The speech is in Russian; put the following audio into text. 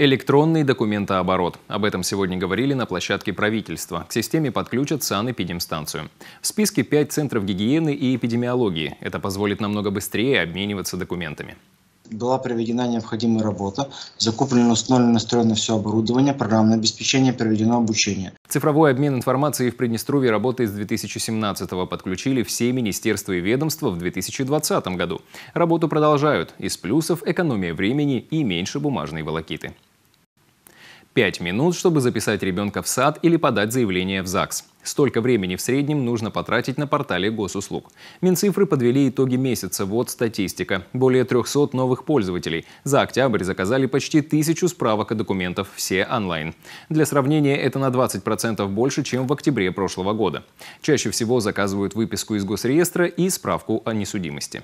Электронный документооборот. Об этом сегодня говорили на площадке правительства. К системе подключат санэпидемстанцию. В списке 5 центров гигиены и эпидемиологии. Это позволит намного быстрее обмениваться документами была проведена необходимая работа, закуплено, установлено, настроено все оборудование, программное обеспечение, проведено обучение. Цифровой обмен информацией в Приднестровье работает с 2017-го. Подключили все министерства и ведомства в 2020 году. Работу продолжают. Из плюсов – экономия времени и меньше бумажной волокиты. 5 минут, чтобы записать ребенка в сад или подать заявление в ЗАГС. Столько времени в среднем нужно потратить на портале госуслуг. Минцифры подвели итоги месяца. Вот статистика. Более 300 новых пользователей. За октябрь заказали почти тысячу справок и документов, все онлайн. Для сравнения, это на 20% больше, чем в октябре прошлого года. Чаще всего заказывают выписку из госреестра и справку о несудимости.